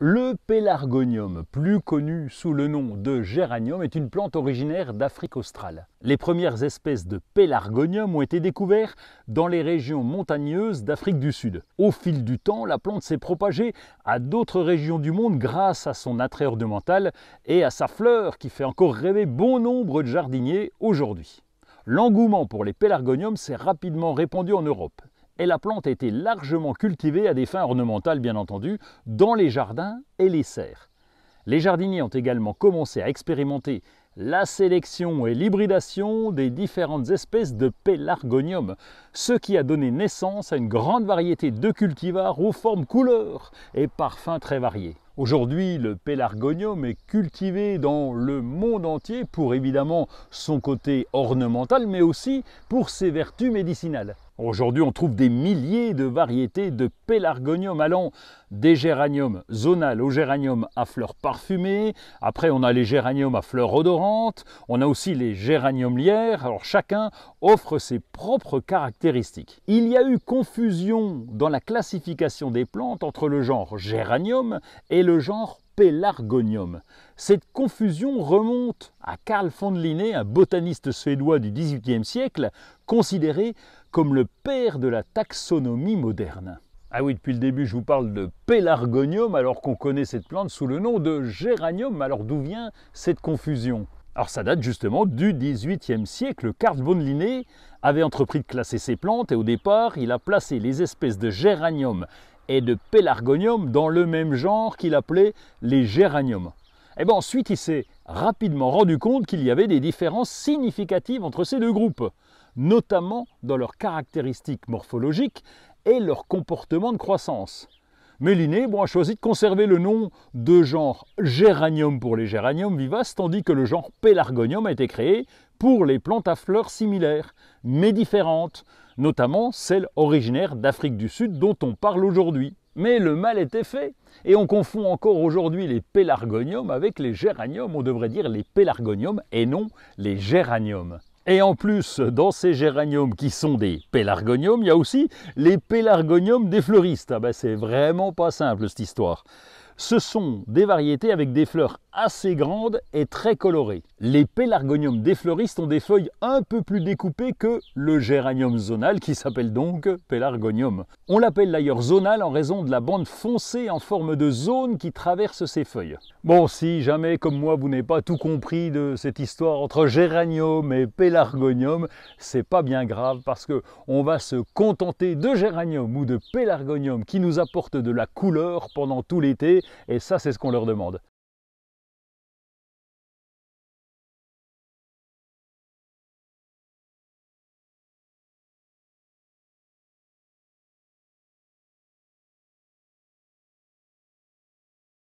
Le pélargonium, plus connu sous le nom de géranium, est une plante originaire d'Afrique australe. Les premières espèces de pélargonium ont été découvertes dans les régions montagneuses d'Afrique du Sud. Au fil du temps, la plante s'est propagée à d'autres régions du monde grâce à son attrait ornemental et à sa fleur qui fait encore rêver bon nombre de jardiniers aujourd'hui. L'engouement pour les pélargoniums s'est rapidement répandu en Europe et la plante a été largement cultivée à des fins ornementales bien entendu, dans les jardins et les serres. Les jardiniers ont également commencé à expérimenter la sélection et l'hybridation des différentes espèces de pélargonium, ce qui a donné naissance à une grande variété de cultivars aux formes, couleurs et parfums très variés. Aujourd'hui, le pélargonium est cultivé dans le monde entier pour évidemment son côté ornemental, mais aussi pour ses vertus médicinales. Aujourd'hui, on trouve des milliers de variétés de pélargonium allant des géraniums zonal au géranium à fleurs parfumées. Après, on a les géraniums à fleurs odorantes. On a aussi les géraniums lières. Alors, chacun offre ses propres caractéristiques. Il y a eu confusion dans la classification des plantes entre le genre géranium et le genre pélargonium. Cette confusion remonte à Carl von Linné, un botaniste suédois du XVIIIe siècle, considéré comme le père de la taxonomie moderne. Ah oui, depuis le début, je vous parle de pélargonium alors qu'on connaît cette plante sous le nom de géranium. Alors d'où vient cette confusion alors ça date justement du XVIIIe siècle. Carl von Linné avait entrepris de classer ses plantes et au départ, il a placé les espèces de géranium et de pélargonium dans le même genre qu'il appelait les géraniums. Et eh bien ensuite, il s'est rapidement rendu compte qu'il y avait des différences significatives entre ces deux groupes, notamment dans leurs caractéristiques morphologiques et leur comportement de croissance. Mais a choisi de conserver le nom de genre géranium pour les géraniums vivaces, tandis que le genre pélargonium a été créé pour les plantes à fleurs similaires, mais différentes, notamment celles originaires d'Afrique du Sud dont on parle aujourd'hui. Mais le mal était fait, et on confond encore aujourd'hui les pélargoniums avec les géraniums, on devrait dire les pélargoniums et non les géraniums. Et en plus, dans ces géraniums qui sont des pélargoniums, il y a aussi les pélargoniums des fleuristes. Ah ben, c'est vraiment pas simple cette histoire. Ce sont des variétés avec des fleurs assez grandes et très colorées. Les pélargoniums des fleuristes ont des feuilles un peu plus découpées que le géranium zonal qui s'appelle donc pélargonium. On l'appelle d'ailleurs zonal en raison de la bande foncée en forme de zone qui traverse ses feuilles. Bon, si jamais comme moi vous n'avez pas tout compris de cette histoire entre géranium et pélargonium, c'est pas bien grave parce que on va se contenter de géranium ou de pélargonium qui nous apporte de la couleur pendant tout l'été et ça, c'est ce qu'on leur demande.